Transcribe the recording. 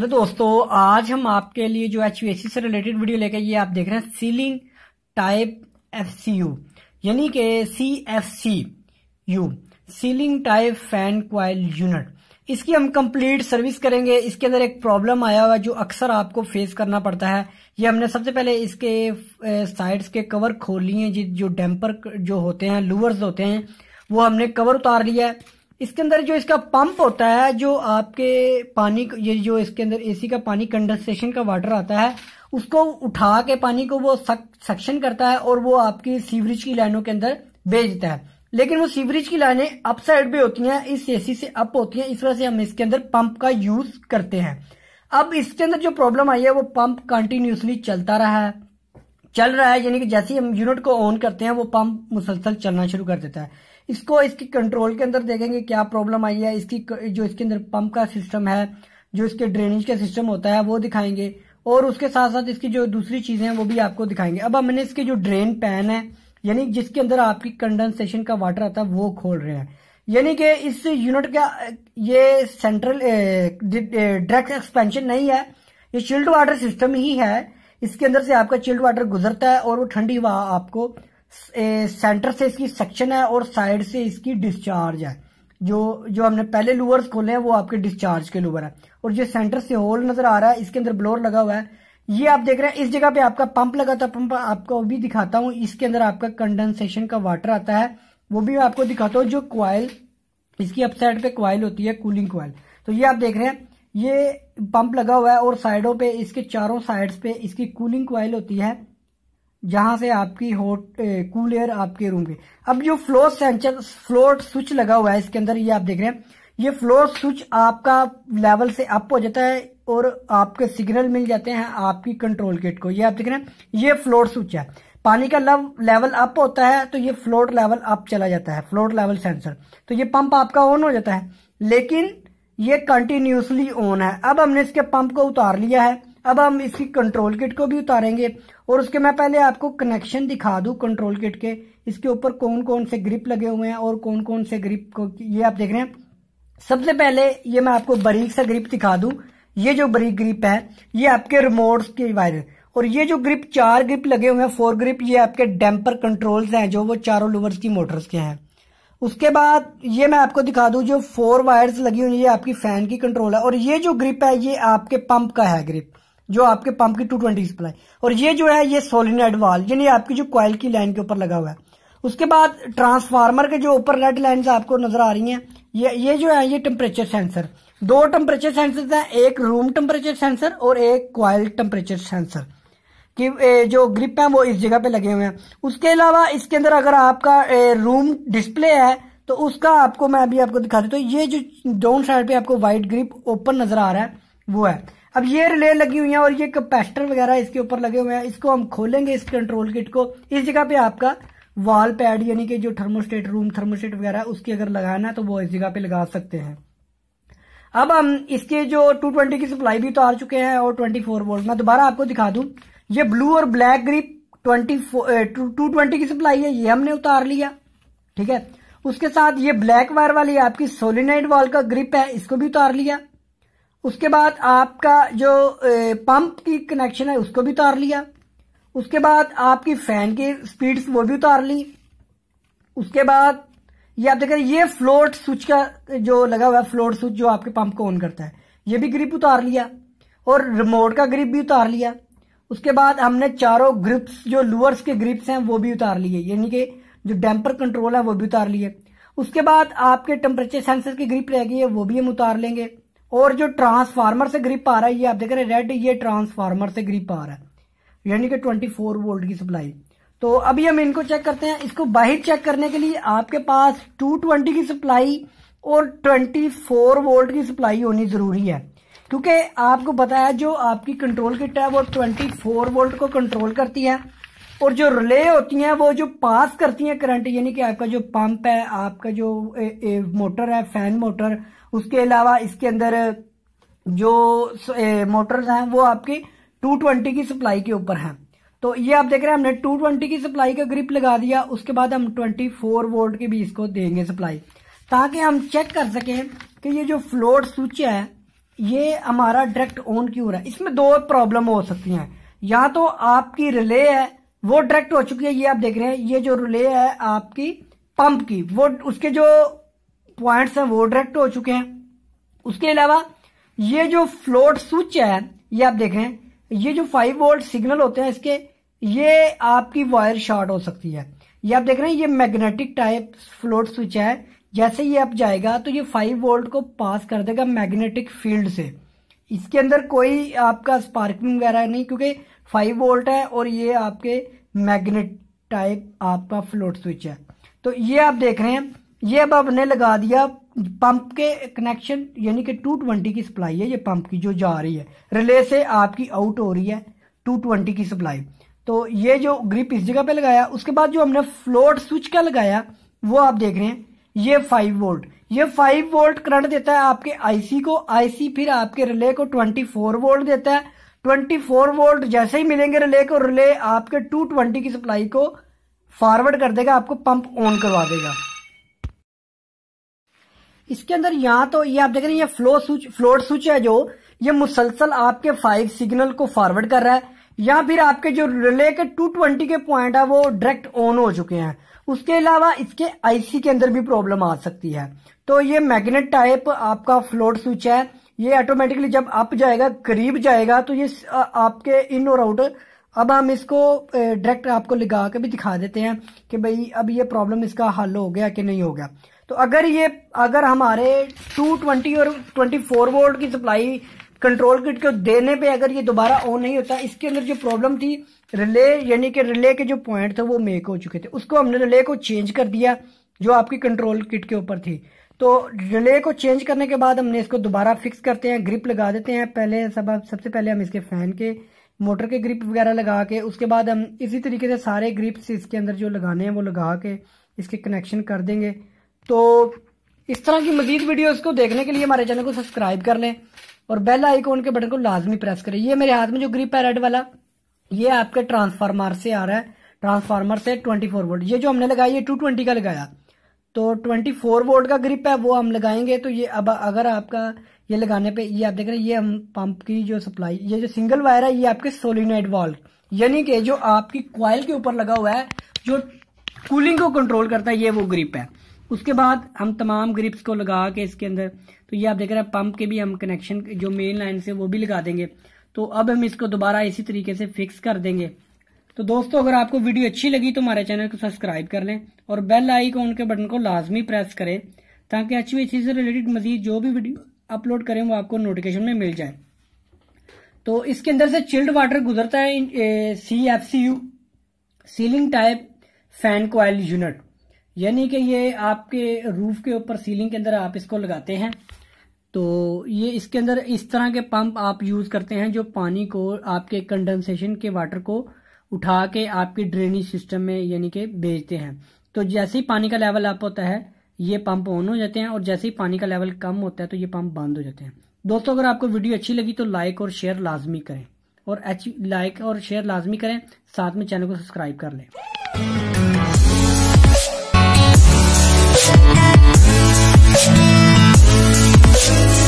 hello अच्छा दोस्तों आज हम आपके लिए जो एच से रिलेटेड वीडियो लेकर ये आप देख रहे हैं सीलिंग टाइप एफ यानी के C F C U ceiling type fan coil unit इसकी हम कंप्लीट सर्विस करेंगे इसके अंदर एक प्रॉब्लम आया हुआ है जो अक्सर आपको फेस करना पड़ता है ये हमने सबसे पहले इसके साइड्स के कवर खोल लिए जो डैम्पर जो होते हैं लूअर्स होते हैं वो हमने कवर उतार लिया है इसके अंदर जो इसका पंप होता है जो आपके पानी ये जो इसके अंदर एसी का पानी कंडेंसेशन का वाटर आता है उसको उठा के पानी को वो सक्शन करता है और वो आपकी सीवरेज की लाइनों के अंदर भेजता है लेकिन वो सीवरेज की लाइनें अप साइड भी होती हैं इस एसी से अप होती हैं इस वजह से हम इसके अंदर पंप का यूज करते हैं अब इसके अंदर जो प्रॉब्लम आई है वो पंप कंटिन्यूसली चलता रहा है चल रहा है यानी कि जैसे ही हम यूनिट को ऑन करते हैं वो पंप मुसलसल चलना शुरू कर देता है इसको इसकी कंट्रोल के अंदर देखेंगे क्या प्रॉब्लम आई है इसकी जो इसके अंदर पंप का सिस्टम है जो इसके ड्रेनेज का सिस्टम होता है वो दिखाएंगे और उसके साथ साथ इसकी जो दूसरी चीजें हैं वो भी आपको दिखाएंगे अब हमने इसके जो ड्रेन पैन है यानी जिसके अंदर आपकी कंडेंसेशन का वाटर आता है वो खोल रहे हैं यानी कि इस यूनिट का ये सेंट्रल डायरेक्ट एक्सपेंशन नहीं है ये चिल्ड वाटर सिस्टम ही है इसके अंदर से आपका चिल्ड वाटर गुजरता है और वो ठंडी हवा आपको सेंटर से इसकी सेक्शन है और साइड से इसकी डिस्चार्ज है जो जो हमने पहले लूवर्स खोले हैं वो आपके डिस्चार्ज के लूवर है और जो सेंटर से होल नजर आ रहा है इसके अंदर ब्लोर लगा हुआ है ये आप देख रहे हैं इस जगह पे आपका पंप लगा था पंप आपको भी दिखाता हूँ इसके अंदर आपका कंडेंसेशन का वाटर आता है वो भी मैं आपको दिखाता हूँ जो क्वाइल इसकी अपसाइड पे क्वाइल होती है कूलिंग क्वाइल तो ये आप देख रहे हैं ये पंप लगा हुआ है और साइडों पे इसके चारों साइड्स पे इसकी कूलिंग क्वाइल होती है जहां से आपकी हॉट कूल एयर आपके रूम के अब जो फ्लोर सेंसर फ्लोर स्विच लगा हुआ है इसके अंदर ये आप देख रहे हैं ये फ्लोर स्विच आपका लेवल से अप हो जाता है और आपके सिग्नल मिल जाते हैं आपकी कंट्रोल किट को ये आप देख रहे हैं ये फ्लोर स्विच है पानी का लेवल अप होता है तो ये फ्लोर लेवल अप चला जाता है फ्लोर लेवल सेंसर तो ये पंप आपका ऑन हो जाता है लेकिन ये कंटिन्यूसली ऑन है अब हमने इसके पंप को उतार लिया है अब हम इसकी कंट्रोल किट को भी उतारेंगे और उसके मैं पहले आपको कनेक्शन दिखा दूं कंट्रोल किट के इसके ऊपर कौन कौन से ग्रिप लगे हुए हैं और कौन कौन से ग्रिप को ये आप देख रहे हैं सबसे पहले ये मैं आपको बरीक सा ग्रिप दिखा दूं ये जो बरीक ग्रिप है ये आपके रिमोट के वायर और ये जो ग्रिप चार ग्रिप लगे हुए हैं फोर ग्रिप ये आपके डैम्पर कंट्रोल्स हैं जो वो चारों लोवर्स की मोटर्स के हैं उसके बाद ये मैं आपको दिखा दूं जो फोर वायर्स लगी हुई है ये आपकी फैन की कंट्रोल है और ये जो ग्रिप है ये आपके पंप का है ग्रिप जो आपके पंप की 220 सप्लाई और ये जो है ये सोलिनाइड वाल यानी आपकी जो क्वाइल की लाइन के ऊपर लगा हुआ है उसके बाद ट्रांसफार्मर के जो ऊपर रेड लाइन आपको नजर आ रही है ये ये जो है ये टेम्परेचर सेंसर दो टेम्परेचर सेंसर है एक रूम टेम्परेचर सेंसर और एक क्वाइल टेम्परेचर सेंसर कि जो ग्रिप है वो इस जगह पे लगे हुए हैं उसके अलावा इसके अंदर अगर आपका रूम डिस्प्ले है तो उसका आपको मैं अभी आपको दिखा देता हूँ तो ये जो डाउन साइड पे आपको वाइट ग्रिप ओपन नजर आ रहा है वो है अब ये रिले लगी हुई है और ये कैपेसिटर वगैरह इसके ऊपर लगे हुए हैं इसको हम खोलेंगे इस कंट्रोल किट को इस जगह पे आपका वॉल पैड यानी कि जो थर्मोस्टेट रूम थर्मोस्टेट वगैरह उसकी अगर लगाना है तो वो इस जगह पे लगा सकते हैं अब हम इसके जो 220 की सप्लाई भी उतार तो चुके हैं और 24 फोर वोल्ट मैं दोबारा आपको दिखा दू ये ब्लू और ब्लैक ग्रिप ट्वेंटी 220 की सप्लाई है ये हमने उतार लिया ठीक है उसके साथ ये ब्लैक वायर वाली आपकी सोलिनाइड वॉल का ग्रिप है इसको भी उतार लिया उसके बाद आपका जो पंप की कनेक्शन है उसको भी उतार लिया उसके बाद आपकी फैन की स्पीड्स वो भी उतार ली उसके बाद ये आप देख रहे ये फ्लोट स्विच का जो लगा हुआ है फ्लोट स्विच जो आपके पंप को ऑन करता है ये भी ग्रिप उतार लिया और रिमोट का ग्रिप भी उतार लिया उसके बाद हमने चारों ग्रिप्स जो लुअर्स के ग्रिप्स हैं वो भी उतार लिए यानी कि जो डैम्पर कंट्रोल है वो भी उतार लिए उसके बाद आपके टेम्परेचर सेंसर की ग्रिप रह गई है वो भी हम उतार लेंगे और जो ट्रांसफार्मर से ग्रिप आ रहा है ये आप देख रहे हैं रेड ये ट्रांसफार्मर से ग्रिप आ रहा है यानी कि 24 वोल्ट की सप्लाई तो अभी हम इनको चेक करते हैं इसको बाहर चेक करने के लिए आपके पास 220 की सप्लाई और 24 वोल्ट की सप्लाई होनी जरूरी है क्योंकि आपको बताया जो आपकी कंट्रोल किट है वो 24 वोल्ट को कंट्रोल करती है और जो रिले होती हैं वो जो पास करती हैं करंट यानी कि आपका जो पंप है आपका जो ए, ए, मोटर है फैन मोटर उसके अलावा इसके अंदर जो ए, मोटर्स हैं वो आपकी 220 की सप्लाई के ऊपर हैं तो ये आप देख रहे हैं हमने 220 की सप्लाई का ग्रिप लगा दिया उसके बाद हम 24 वोल्ट के भी इसको देंगे सप्लाई ताकि हम चेक कर सकें कि ये जो फ्लोर स्विच है ये हमारा डायरेक्ट ऑन क्यों रहा है इसमें दो प्रॉब्लम हो सकती हैं या तो आपकी रिले है वो डायरेक्ट हो चुकी है ये आप देख रहे हैं ये जो रिले है आपकी पंप की वो उसके जो पॉइंट्स हैं वो डायरेक्ट हो चुके हैं उसके अलावा ये जो फ्लोट स्विच है ये आप देख रहे हैं ये जो फाइव वोल्ट सिग्नल होते हैं इसके ये आपकी वायर शॉर्ट हो सकती है ये आप देख रहे हैं ये मैग्नेटिक टाइप फ्लोट स्विच है जैसे ये आप जाएगा तो ये फाइव वोल्ट को पास कर देगा मैग्नेटिक फील्ड से इसके अंदर कोई आपका स्पार्किंग वगैरह नहीं क्योंकि फाइव वोल्ट है और ये आपके मैग्नेट टाइप आपका फ्लोट स्विच है तो ये आप देख रहे हैं ये अब आपने लगा दिया पंप के कनेक्शन यानी कि टू ट्वेंटी की सप्लाई है ये पंप की जो जा रही है रिले से आपकी आउट हो रही है टू ट्वेंटी की सप्लाई तो ये जो ग्रिप इस जगह पे लगाया उसके बाद जो हमने फ्लोट स्विच का लगाया वो आप देख रहे हैं ये फाइव वोल्ट ये फाइव वोल्ट करंट देता है आपके आईसी को आईसी फिर आपके रिले को ट्वेंटी फोर वोल्ट देता है ट्वेंटी फोर वोल्ट जैसे ही मिलेंगे रिले को रिले आपके टू ट्वेंटी की सप्लाई को फॉरवर्ड कर देगा आपको पंप ऑन करवा देगा इसके अंदर यहां तो ये आप देख रहे हैं ये फ्लो स्विच फ्लोट स्विच है जो ये मुसलसल आपके फाइव सिग्नल को फॉरवर्ड कर रहा है या फिर आपके जो रिले के 220 के पॉइंट है वो डायरेक्ट ऑन हो चुके हैं उसके अलावा इसके आईसी के अंदर भी प्रॉब्लम आ सकती है तो ये मैग्नेट टाइप आपका फ्लोट स्विच है ये ऑटोमेटिकली जब अप जाएगा करीब जाएगा तो ये आपके इन और आउट अब हम इसको डायरेक्ट आपको लगा के भी दिखा देते हैं कि भाई अब ये प्रॉब्लम इसका हल हो गया कि नहीं हो गया तो अगर ये अगर हमारे 220 और 24 वोल्ट की सप्लाई कंट्रोल किट को देने पे अगर ये दोबारा ऑन नहीं होता इसके अंदर जो प्रॉब्लम थी रिले यानी कि रिले के जो पॉइंट थे वो मेक हो चुके थे उसको हमने रिले को चेंज कर दिया जो आपकी कंट्रोल किट के ऊपर थी तो रिले को चेंज करने के बाद हमने इसको दोबारा फिक्स करते हैं ग्रिप लगा देते हैं पहले सब सबसे पहले हम इसके फैन के मोटर के ग्रिप वगैरह लगा के उसके बाद हम इसी तरीके से सारे ग्रिप्स इसके अंदर जो लगाने हैं वो लगा के इसके कनेक्शन कर देंगे तो इस तरह की मजीद वीडियोस को देखने के लिए हमारे चैनल को सब्सक्राइब कर लें और बेल आइकॉन के बटन को लाजमी प्रेस करें ये मेरे हाथ में जो ग्रिप है रेड वाला ये आपके ट्रांसफार्मर से आ रहा है ट्रांसफार्मर से 24 फोर वोल्ट ये जो हमने लगाया ये 220 का लगाया तो 24 फोर वोल्ट का ग्रिप है वो हम लगाएंगे तो ये अब अगर आपका ये लगाने पे ये आप देख रहे हैं ये हम पंप की जो सप्लाई ये जो सिंगल वायर है ये आपके सोलिनाइड वॉल्व यानी कि जो आपकी क्वाइल के ऊपर लगा हुआ है जो कूलिंग को कंट्रोल करता है ये वो ग्रिप है उसके बाद हम तमाम ग्रिप्स को लगा के इसके अंदर तो ये आप देख रहे हैं पंप के भी हम कनेक्शन जो मेन लाइन से वो भी लगा देंगे तो अब हम इसको दोबारा इसी तरीके से फिक्स कर देंगे तो दोस्तों अगर आपको वीडियो अच्छी लगी तो हमारे चैनल को सब्सक्राइब कर लें और बेल को के बटन को लाजमी प्रेस करें ताकि अच्छी अच्छी से रिलेटेड मजीद जो भी वीडियो अपलोड करें वो आपको नोटिफिकेशन में मिल जाए तो इसके अंदर से चिल्ड वाटर गुजरता है C F C U ceiling type fan coil unit यानी कि ये आपके रूफ के ऊपर सीलिंग के अंदर आप इसको लगाते हैं तो ये इसके अंदर इस तरह के पंप आप यूज़ करते हैं जो पानी को आपके कंडेंसेशन के वाटर को उठा के आपके ड्रेनेज सिस्टम में यानी कि भेजते हैं तो जैसे ही पानी का लेवल अप होता है ये पंप ऑन हो जाते हैं और जैसे ही पानी का लेवल कम होता है तो ये पंप बंद हो जाते हैं दोस्तों अगर आपको वीडियो अच्छी लगी तो लाइक और शेयर लाजमी करें और लाइक और शेयर लाजमी करें साथ में चैनल को सब्सक्राइब कर लें Thank